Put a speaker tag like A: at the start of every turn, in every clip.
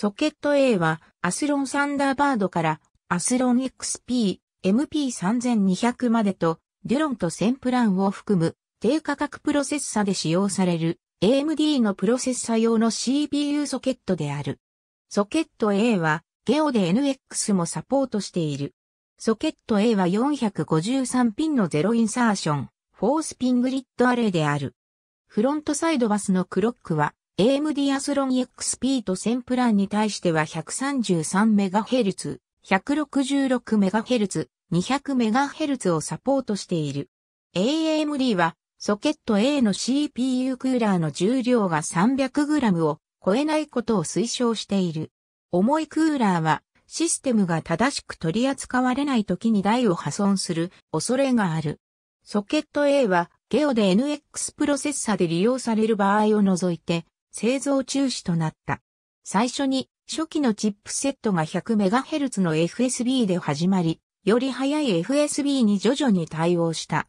A: ソケット A はアスロンサンダーバードからアスロン XP、MP3200
B: までとデュロンとセンプランを含む低価格プロセッサで使用される AMD のプロセッサ用の CPU ソケットである。ソケット A はゲオで NX もサポートしている。ソケット A は453ピンのゼロインサーション、フォースピングリッドアレイである。フロントサイドバスのクロックは AMD アスロン XP とセンプランに対しては 133MHz、166MHz、200MHz をサポートしている。AMD はソケット A の CPU クーラーの重量が 300g を超えないことを推奨している。重いクーラーはシステムが正しく取り扱われない時に台を破損する恐れがある。ソケット A はゲオで NX プロセッサで利用される場合を除いて製造中止となった。最初に初期のチップセットが 100MHz の FSB で始まり、より速い FSB
A: に徐々に対応した。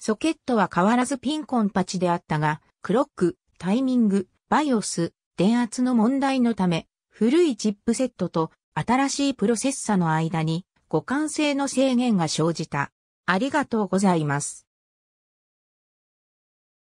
A: ソケットは変わらずピンコンパチであったが、
B: クロック、タイミング、バイオス、電圧の問題のため、古いチップセットと新しいプロセッサの間に互換性の制限が生じた。ありがとうございます。